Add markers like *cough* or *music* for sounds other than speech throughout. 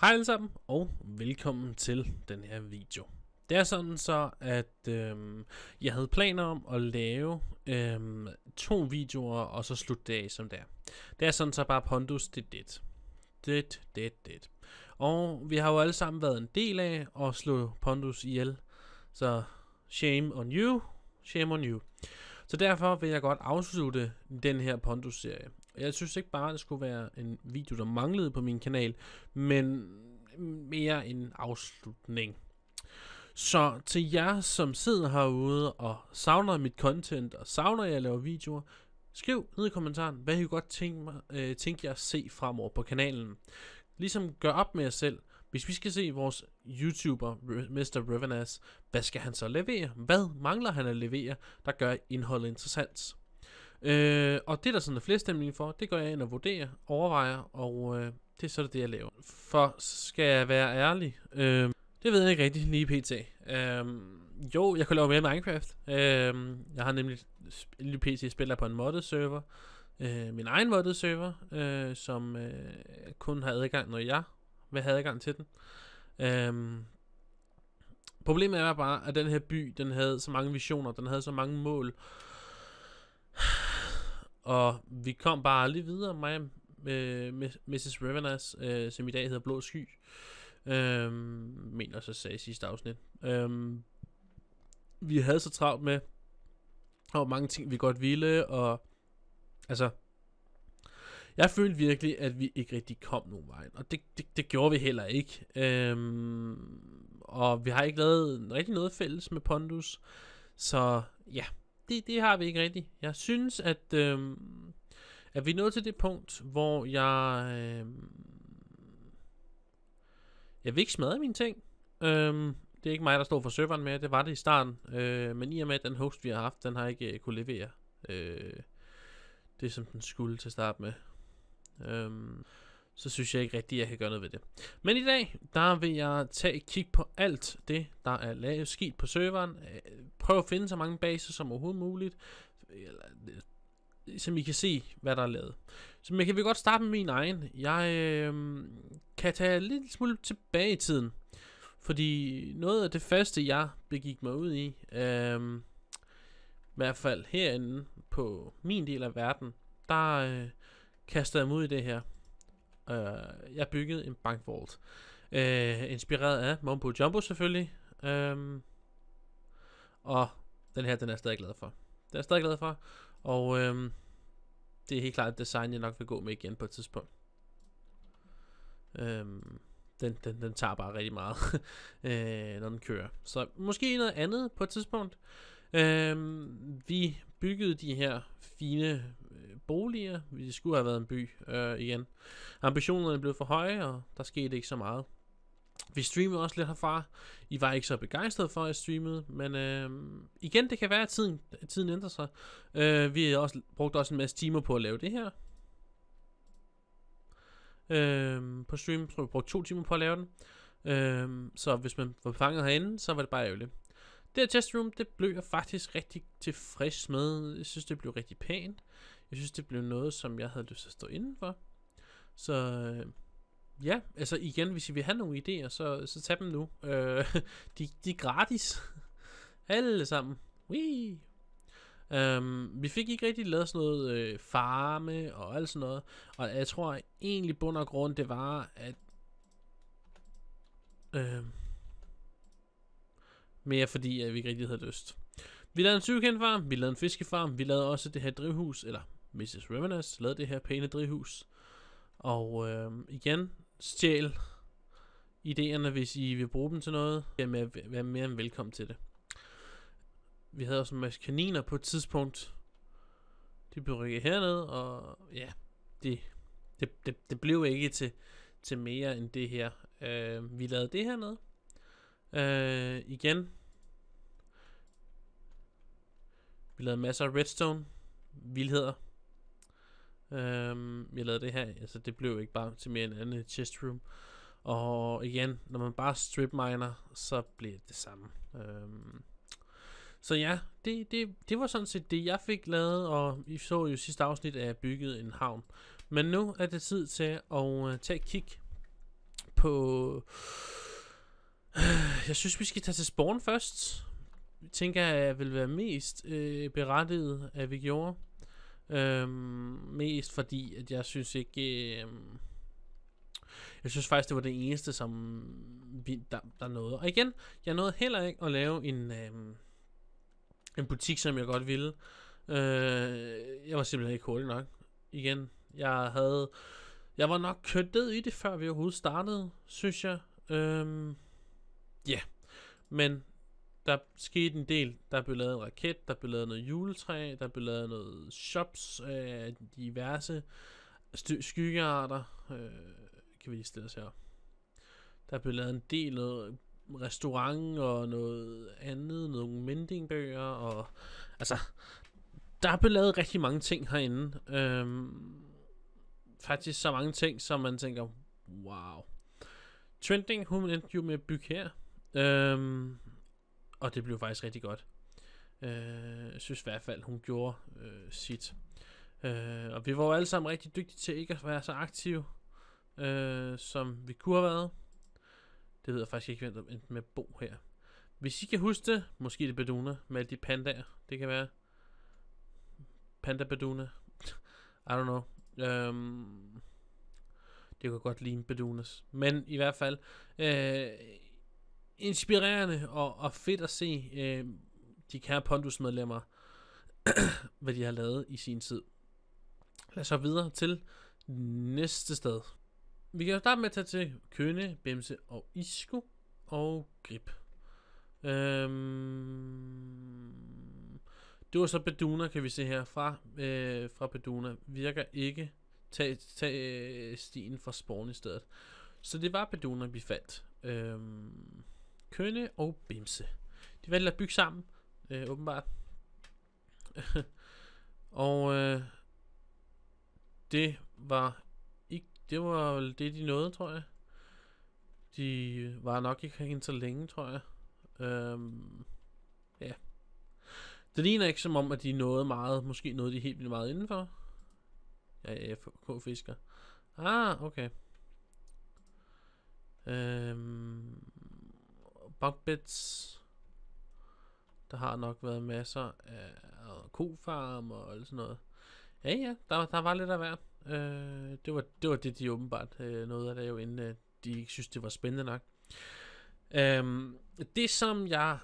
Hej alle sammen, og velkommen til den her video. Det er sådan så, at øhm, jeg havde planer om at lave øhm, to videoer, og så slutte det af som er. Det er sådan så bare pondus, det det. Det, det, det. Og vi har jo alle sammen været en del af at slå pondus ihjel. Så shame on you, shame on you. Så derfor vil jeg godt afslutte den her pondus-serie. Jeg synes ikke bare, det skulle være en video, der manglede på min kanal, men mere en afslutning. Så til jer, som sidder herude og savner mit content, og savner, at jeg laver videoer, skriv ned i kommentaren, hvad I godt tænke, mig, øh, tænke jer at se fremover på kanalen. Ligesom gør op med jer selv, hvis vi skal se vores YouTuber, Mr. Revenas, hvad skal han så levere? Hvad mangler han at levere, der gør indholdet interessant? Øh, og det, der sådan er flestemning for, det går jeg ind og vurderer, overvejer, og øh, det er så det, jeg laver. For skal jeg være ærlig, øh, det ved jeg ikke rigtig lige pt. Øh, jo, jeg kan lave mere Minecraft. Øh, jeg har nemlig lige pt. spiller på en modded server. Øh, min egen modded server, øh, som øh, kun har adgang, når jeg vil have adgang til den. Øh, problemet er bare, at den her by, den havde så mange visioner, den havde så mange mål, øh, og vi kom bare aldrig videre, mig med Mrs. Revenas, øh, som i dag hedder Blå Sky, øh, mener så sagde i sidste afsnit. Øh, vi havde så travlt med, og mange ting, vi godt ville, og altså, jeg følte virkelig, at vi ikke rigtig kom nogen vej, og det, det, det gjorde vi heller ikke. Øhm, og vi har ikke lavet rigtig noget fælles med Pondus, så ja, det, det har vi ikke rigtigt. Jeg synes, at, øh, at vi er nået til det punkt, hvor jeg... Øh, jeg vil ikke smadre mine ting. Øh, det er ikke mig, der står for serveren med. Det var det i starten. Øh, men i og med, at den host, vi har haft, den har ikke øh, kunne levere øh, det, som den skulle til start med. Øh, så synes jeg ikke rigtigt, at jeg kan gøre noget ved det. Men i dag, der vil jeg tage et kig på alt det, der er lavet skidt på serveren. Øh, prøv at finde så mange baser som overhovedet muligt, øh, som I kan se, hvad der er lavet. Så men jeg kan vi godt starte med min egen. Jeg øh, kan tage lidt smule tilbage i tiden. Fordi noget af det første, jeg begik mig ud i, øh, i hvert fald herinde på min del af verden, der øh, kastede jeg mig ud i det her. Uh, jeg byggede en bankvault. Uh, inspireret af Mumbo Jumbo selvfølgelig. Um, og den her, den er jeg stadig glad for. Den er jeg stadig glad for. Og um, det er helt klart et design, jeg nok vil gå med igen på et tidspunkt. Um, den, den, den tager bare rigtig meget, *laughs* øh, når den kører. Så måske noget andet på et tidspunkt. Øh, vi byggede de her fine øh, boliger. Det skulle have været en by øh, igen. Ambitionerne blev for høje, og der skete ikke så meget. Vi streamede også lidt herfra. I var ikke så begejstrede for, at jeg streamede, men øh, igen, det kan være, at tiden, at tiden ændrer sig. Øh, vi har også brugt også en masse timer på at lave det her. Øh, på stream tror jeg, vi brugte to timer på at lave den. Øh, så hvis man var fanget herinde, så var det bare ærgerligt. Det her testroom, det blev jeg faktisk rigtig tilfreds med. Jeg synes, det blev rigtig pænt. Jeg synes, det blev noget, som jeg havde lyst til at stå indenfor. Så øh, ja, altså igen, hvis I vil have nogle idéer, så, så tag dem nu. Øh, *laughs* de, de er gratis. *laughs* Alle sammen. Wee. Um, vi fik ikke rigtig lavet sådan noget øh, farme og alt sådan noget. Og jeg tror at egentlig bund og grund, det var, at... Øh, mere fordi, at vi ikke rigtig havde lyst. Vi lavede en sygekendfarm, vi lavede en fiskefarm, vi lavede også det her drivhus, eller Mrs. Revenas lavede det her pæne drivhus. Og øh, igen, stjæl idéerne, hvis I vil bruge dem til noget. Vær, med, vær mere end velkommen til det. Vi havde også en masse kaniner på et tidspunkt. De blev rykket herned, og ja, det, det, det, det blev ikke til, til mere end det her. Øh, vi lavede det hernede. Øh, igen, Vi lavede masser af redstone vildheder. Øhm, jeg lavede det her, altså det blev ikke bare til mere en anden chest room. Og igen, når man bare strip miner, så bliver det det samme. Øhm, så ja, det, det, det var sådan set det, jeg fik lavet, og I så jo sidste afsnit, at jeg byggede en havn. Men nu er det tid til at uh, tage et kig på... Uh, *sighs* jeg synes, vi skal tage til Spawn først tænker jeg vil være mest øh, berettiget, at vi gjorde. Øhm, mest fordi, at jeg synes ikke... Øh, jeg synes faktisk, det var det eneste, som vi, der, der nåede. Og igen, jeg nåede heller ikke at lave en, øh, en butik, som jeg godt ville. Øh, jeg var simpelthen ikke hurtig nok. Igen, jeg havde... Jeg var nok kørt ned i det, før vi overhovedet startede, synes jeg. Øhm, ja. Yeah. Men der skete en del. Der blev lavet en raket, der blev lavet noget juletræ, der blev lavet noget shops af øh, diverse skyggearter. Øh, kan vi lige stille os her. Der blev lavet en del noget restaurant og noget andet, nogle mendingbøger og... Altså, der er blevet lavet rigtig mange ting herinde. Øhm, faktisk så mange ting, som man tænker, wow. Trending, hun endte jo med at bygge her. Øhm, og det blev faktisk rigtig godt. Øh, jeg synes i hvert fald, hun gjorde øh, sit. Øh, og vi var jo alle sammen rigtig dygtige til ikke at være så aktive, øh, som vi kunne have været. Det ved jeg faktisk ikke, hvem der endte med Bo her. Hvis I kan huske det, måske det Beduna med alle de pandaer. Det kan være. Panda Beduna. I don't know. Øhm, det kunne godt ligne Bedunas. Men i hvert fald, øh, inspirerende og, og fedt at se øh, de kære Pondus-medlemmer, *clears throat* hvad de har lavet i sin tid. Lad os så videre til næste sted. Vi kan jo starte med at tage til Køne, Bemse og Isko og Grip. Øhm, det var så Beduna, kan vi se her. Fra, øh, fra Beduna virker ikke tag, tag øh, stien fra Spawn i stedet. Så det var Beduna, vi fandt. Øhm, Kønne og Bimse. De valgte at bygge sammen, øh, åbenbart. *laughs* og øh, det var ikke, det var vel det, de nåede, tror jeg. De var nok ikke herinde så længe, tror jeg. Øhm, ja. Det ligner ikke som om, at de nåede meget. Måske nåede de helt vildt meget indenfor. Jeg ja, k fisker Ah, okay. Øhm, bug bits. Der har nok været masser af kofarm og alt sådan noget. Ja, ja, der, der var lidt af hvert. Øh, det, var, det var det, de åbenbart øh, noget af det jo, inden øh, de ikke synes, det var spændende nok. Øh, det, som jeg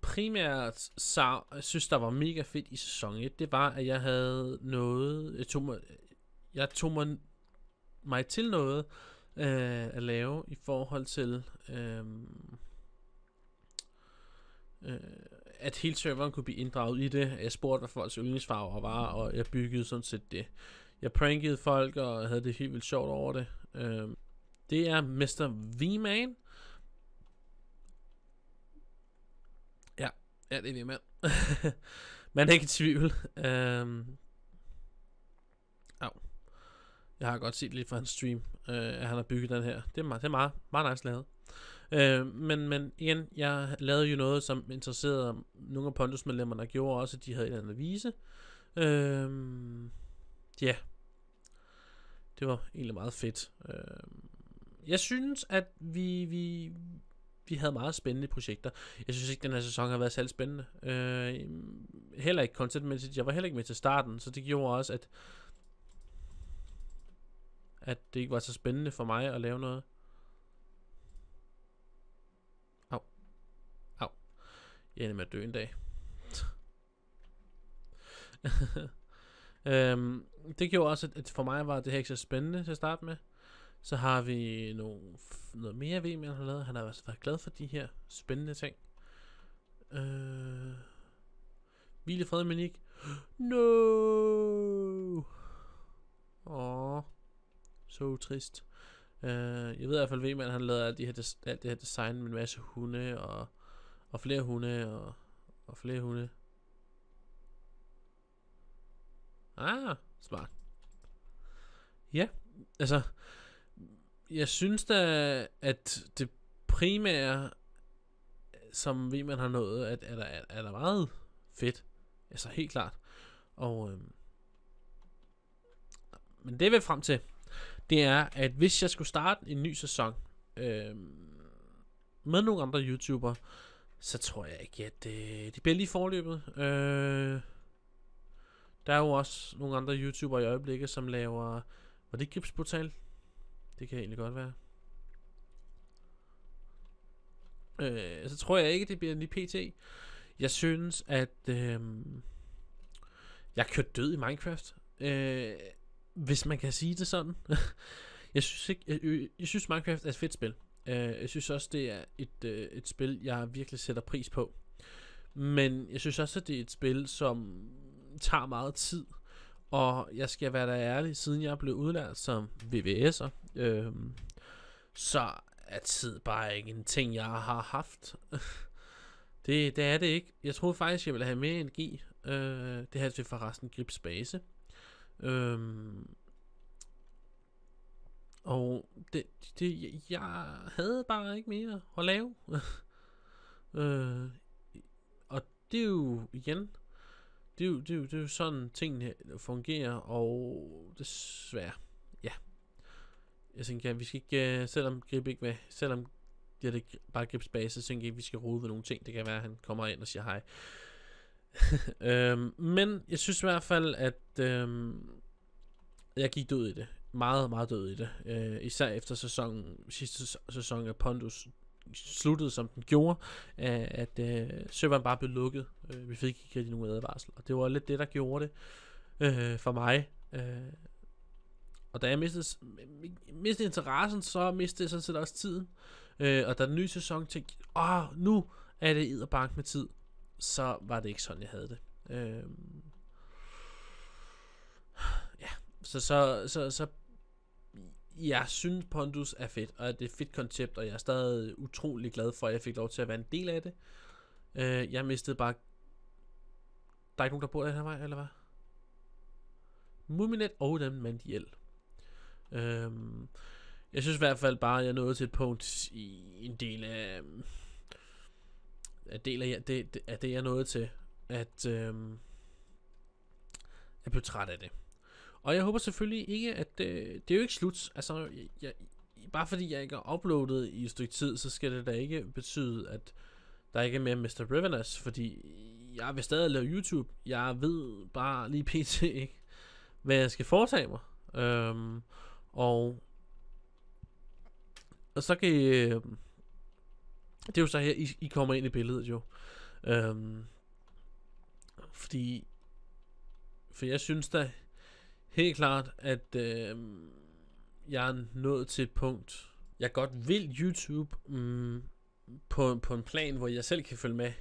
primært så, synes, der var mega fedt i sæson 1, det var, at jeg havde noget... Jeg tog mig, jeg tog mig, mig til noget, øh, at lave i forhold til, øh, øh, at hele serveren kunne blive inddraget i det. Jeg spurgte, hvad folks yndlingsfarver var, og jeg byggede sådan set det. Jeg prankede folk, og havde det helt vildt sjovt over det. Øh, det er Mr. V-Man. Ja, ja, det er V-Man. *laughs* Man er ikke i tvivl. Øh, jeg har godt set lidt fra hans stream, øh, at han har bygget den her. Det er meget, det er meget, meget nice lavet. Øh, men, men igen, jeg lavede jo noget, som interesserede nogle af Pontus medlemmerne og gjorde også, at de havde en anden vise. Øh, ja. Det var egentlig meget fedt. Øh, jeg synes, at vi, vi, vi havde meget spændende projekter. Jeg synes ikke, den her sæson har været særlig spændende. Øh, heller ikke contentmæssigt. Jeg var heller ikke med til starten, så det gjorde også, at at det ikke var så spændende for mig at lave noget. Au. Au. Jeg ender med at dø en dag. *laughs* øhm, det gjorde også, at for mig var det her ikke så spændende til at starte med. Så har vi nogle, noget mere VM, han har lavet. Han har også altså været glad for de her spændende ting. Øh, Hvile fred, Minik. *gasps* No! Åh. Så trist. Uh, øh, jeg ved i hvert fald, at han lavede alt det, her, des- alt det her design med en masse hunde og, og flere hunde og, og flere hunde. Ah, smart. Ja, altså, jeg synes da, at det primære, som man har nået, at, er, der, er der meget fedt. Altså helt klart. Og, øhm, men det er vi frem til det er, at hvis jeg skulle starte en ny sæson øh, med nogle andre YouTubere, så tror jeg ikke, at øh, det bliver lige forløbet. Øh, der er jo også nogle andre YouTubere i øjeblikket, som laver... Var det Gipsportal? Det kan egentlig godt være. Øh, så tror jeg ikke, det bliver lige pt. Jeg synes, at... Øh, jeg kørte død i Minecraft. Øh, hvis man kan sige det sådan. *laughs* jeg synes ikke, jeg, øh, jeg synes Minecraft er et fedt spil. Uh, jeg synes også, det er et, uh, et spil, jeg virkelig sætter pris på. Men jeg synes også, at det er et spil, som tager meget tid. Og jeg skal være der ærlig, siden jeg blev udlært som VVS'er, øh, så er tid bare ikke en ting, jeg har haft. *laughs* det, det er det ikke. Jeg troede faktisk, jeg ville have mere energi. Øh, det her til forresten Base. Øhm, og det, det, jeg havde bare ikke mere at lave. *laughs* øh, og det er jo igen, det er jo, det, er jo, det er jo sådan tingene fungerer, og desværre, ja. Jeg tænker, vi skal ikke, øh, selvom Grib ikke vil, selvom det er det bare Gribs base, så tænker jeg, vi skal rode ved nogle ting. Det kan være, at han kommer ind og siger hej. *laughs* øhm, men jeg synes i hvert fald, at øhm, jeg gik død i det. Meget, meget død i det. Øh, især efter sæsonen, sidste sæson af Pondus sluttede, som den gjorde, at, at øh, serveren bare blev lukket. Øh, vi fik ikke rigtig nogen advarsel, og det var lidt det, der gjorde det øh, for mig. Øh, og da jeg mistede, mistede interessen, så mistede jeg sådan set også tiden. Øh, og da den nye sæson tænkte, åh, nu er det i med tid så var det ikke sådan, jeg havde det. Øh, ja, så, så, så, så jeg synes Pondus er fedt, og det er et fedt koncept, og jeg er stadig utrolig glad for, at jeg fik lov til at være en del af det. Øh, jeg mistede bare... Der er ikke nogen, der bor den her vej, eller hvad? Muminet og dem hjælp. Øhm, jeg synes i hvert fald bare, at jeg nåede til et punkt i en del af del af det, det, af det er noget til, at øh, jeg blev træt af det. Og jeg håber selvfølgelig ikke, at det, det er jo ikke slut. Altså, jeg, jeg, bare fordi jeg ikke har uploadet i et stykke tid, så skal det da ikke betyde, at der ikke er mere Mr. Rivenas, fordi jeg vil stadig lave YouTube. Jeg ved bare lige *laughs* pt. ikke, hvad jeg skal foretage mig. Øhm, og, og så kan I, øhm, det er jo så her, I, I kommer ind i billedet jo. Øhm, fordi... For jeg synes da helt klart, at øhm, jeg er nået til et punkt, jeg godt vil YouTube mm, på, på en plan, hvor jeg selv kan følge med.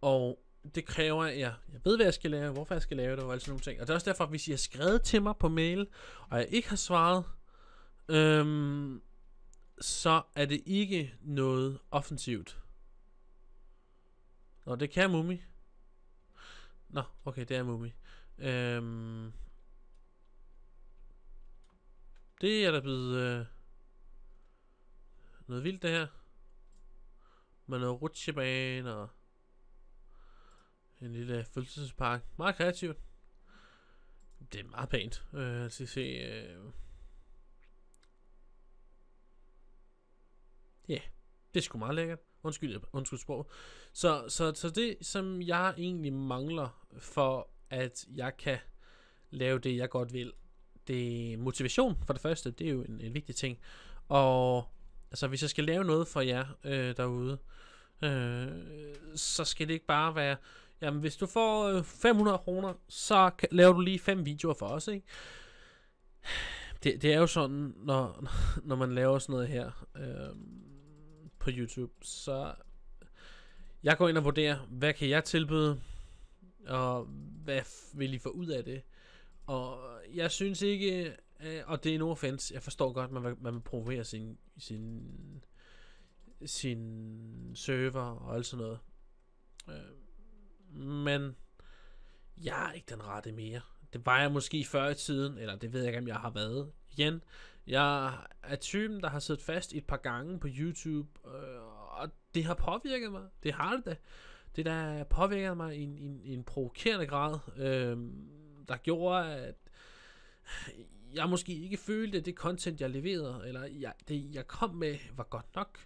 Og det kræver, at jeg, jeg ved, hvad jeg skal lave, hvorfor jeg skal lave det, og alt sådan nogle ting. Og det er også derfor, at hvis I har skrevet til mig på mail, og jeg ikke har svaret, øhm, så er det ikke noget offensivt. Nå, det kan Mumi. Nå, okay, det er Mumi. Øhm, det er der blevet øh, noget vildt det her. Med noget rutsjebane og en lille følelsespark. Meget kreativt. Det er meget pænt. Øh, at se, øh, Ja, yeah, det er sgu meget lækkert. Undskyld, undskyld sprog. Så, så, så det, som jeg egentlig mangler for, at jeg kan lave det, jeg godt vil, det er motivation for det første. Det er jo en, en vigtig ting. Og altså, hvis jeg skal lave noget for jer øh, derude, øh, så skal det ikke bare være, jamen hvis du får 500 øh, kroner, så kan, laver du lige fem videoer for os, ikke? Det, det er jo sådan, når, *laughs* når man laver sådan noget her. Øh, på YouTube, så jeg går ind og vurderer, hvad kan jeg tilbyde, og hvad vil I få ud af det? Og jeg synes ikke, øh, og det er en offense, jeg forstår godt, man man vil provokere sin, sin, sin server og alt sådan noget. Øh, men jeg er ikke den rette mere. Det var jeg måske før i tiden, eller det ved jeg ikke, om jeg har været igen. Jeg er typen, der har siddet fast et par gange på YouTube, øh, og det har påvirket mig. Det har det da. Det der påvirket mig i en, i en, i en provokerende grad, øh, der gjorde, at jeg måske ikke følte, at det content, jeg leverede, eller jeg, det, jeg kom med, var godt nok.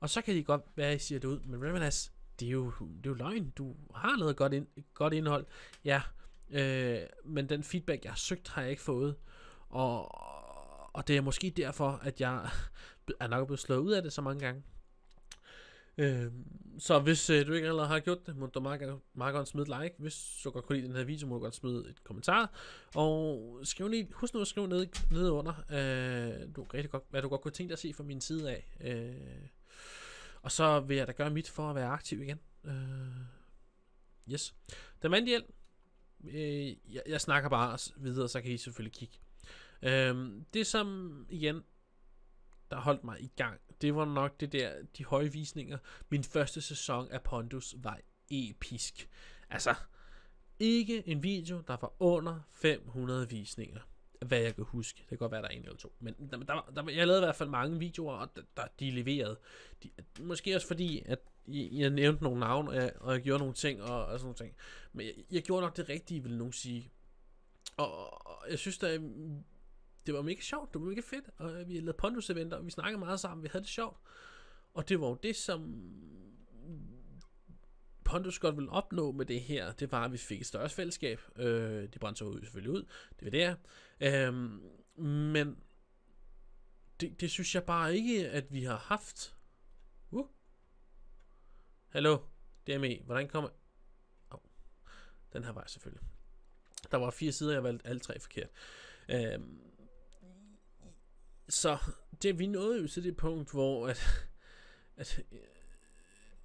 Og så kan det godt være, I siger det ud, men Reminas, det er jo, det er jo løgn. Du har lavet godt, ind, godt indhold. Ja, øh, men den feedback, jeg har søgt, har jeg ikke fået. Og, og det er måske derfor, at jeg *laughs* er nok blevet slået ud af det så mange gange. Øh, så hvis øh, du ikke allerede har gjort det, må du meget, meget godt smide et like. Hvis du godt kunne lide den her video, må du godt smide et kommentar. Og skriv lige, husk nu at skrive nede, nede under, øh, du, rigtig godt, hvad du godt kunne tænke dig at se fra min side af. Øh, og så vil jeg da gøre mit for at være aktiv igen. Øh, yes. Den mandiel. Øh, jeg, jeg snakker bare videre, så kan I selvfølgelig kigge Øhm, det som igen, der holdt mig i gang, det var nok det der, de høje visninger. Min første sæson af Pondus var episk. Altså, ikke en video, der var under 500 visninger. Hvad jeg kan huske. Det kan godt være, der er en eller to. Men der, der, der, jeg lavede i hvert fald mange videoer, og der, der, de leverede. De, måske også fordi, at jeg, jeg nævnte nogle navne, og jeg, og jeg gjorde nogle ting, og, og sådan nogle ting. Men jeg, jeg gjorde nok det rigtige, vil nogen sige. Og, og jeg synes, der det var mega sjovt, det var mega fedt, og vi lavede pondus-eventer, og vi snakkede meget sammen, vi havde det sjovt. Og det var jo det, som Pondus godt ville opnå med det her, det var, at vi fik et større fællesskab. Øh, det brændte så selvfølgelig ud, det var det her. Øh, men det, det synes jeg bare ikke, at vi har haft. Uh. Hallo, DME, hvordan kommer... Oh. Den her vej selvfølgelig. Der var fire sider, jeg valgte alle tre forkert. Øh, så det, vi nåede jo til det punkt, hvor at, *laughs* at,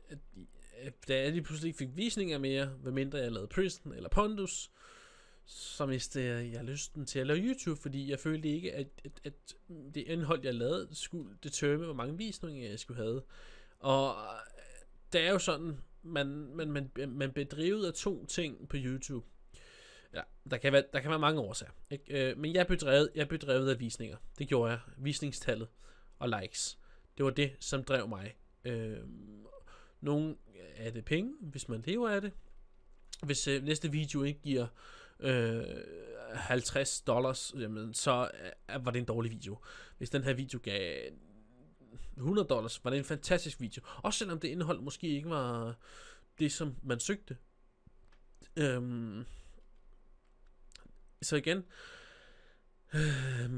at, at da jeg lige pludselig ikke fik visninger mere, hvad mindre jeg lavede Prison eller Pondus, så mistede jeg lysten til at lave YouTube, fordi jeg følte ikke, at, at, at det indhold, jeg lavede, skulle determine, hvor mange visninger jeg skulle have. Og øh, det er jo sådan, man, man, man, man bedrivede af to ting på YouTube. Ja, der kan være, der kan være mange årsager. Ikke? Øh, men jeg blev, drevet, jeg blev drevet af visninger. Det gjorde jeg. Visningstallet og likes. Det var det, som drev mig. Øh, nogle øh, er det penge, hvis man lever af det. Hvis øh, næste video ikke giver øh, 50 dollars, jamen, så øh, var det en dårlig video. Hvis den her video gav 100 dollars, var det en fantastisk video. Også selvom det indhold måske ikke var det, som man søgte. Øh, så igen. Øh,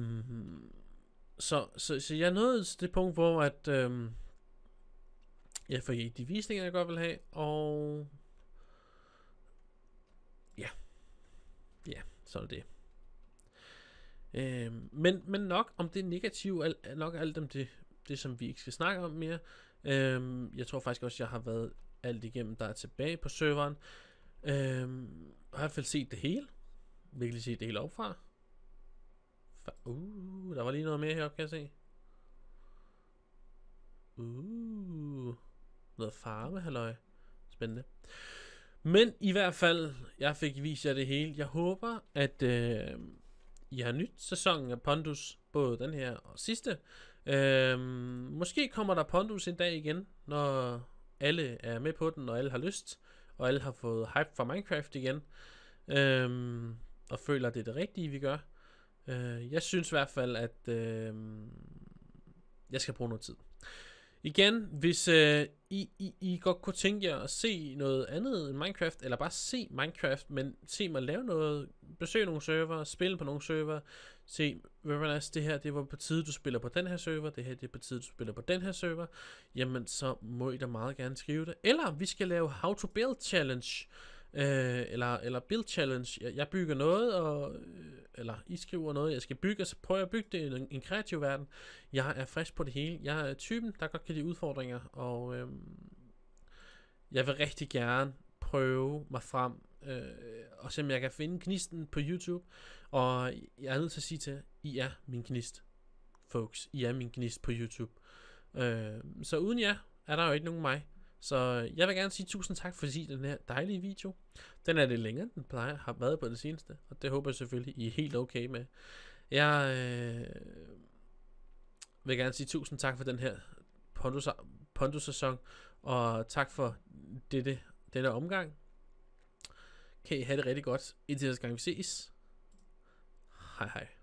så, så, så jeg nåede til det punkt, hvor at, øh, jeg fik de visninger, jeg godt vil have, og ja, ja, så er det. Øh, men, men nok om det negative, al, nok alt om det, det, som vi ikke skal snakke om mere. Øh, jeg tror faktisk også, jeg har været alt igennem, der er tilbage på serveren. Øh, har i hvert fald set det hele virkelig se det hele op fra? Uh, der var lige noget mere heroppe, kan jeg se. Uh, noget farve, halløj. Spændende. Men i hvert fald, jeg fik vist jer det hele. Jeg håber, at øh, I har nyt sæsonen af Pondus, både den her og sidste. Øh, måske kommer der Pondus en dag igen, når alle er med på den, og alle har lyst, og alle har fået hype for Minecraft igen. Øh, og føler, at det er det rigtige, vi gør. Øh, jeg synes i hvert fald, at øh, jeg skal bruge noget tid. Igen, hvis øh, I, I, I godt kunne tænke jer at se noget andet end Minecraft, eller bare se Minecraft, men se mig lave noget, besøge nogle server, spille på nogle server, se, er, det her, det var på tide, du spiller på den her server, det her, det er på tide, du spiller på den her server, jamen så må I da meget gerne skrive det. Eller vi skal lave How to Build Challenge, øh, Øh, eller, eller build challenge. Jeg, jeg bygger noget, og, øh, eller I skriver noget, jeg skal bygge, og så prøver jeg at bygge det i en, en kreativ verden. Jeg er frisk på det hele. Jeg er typen, der godt kan lide udfordringer, og øh, jeg vil rigtig gerne prøve mig frem, øh, og se om jeg kan finde knisten på YouTube. Og jeg er nødt til at sige til, I er min knist, folks. I er min knist på YouTube. Øh, så uden jer, er der jo ikke nogen mig. Så jeg vil gerne sige tusind tak for at se den her dejlige video. Den er lidt længere, den plejer har været på det seneste, og det håber jeg selvfølgelig, I er helt okay med. Jeg øh, vil gerne sige tusind tak for den her Pondus-sæson, og tak for dette, denne omgang. Kan I have det rigtig godt, indtil næste gang vi ses. Hej hej.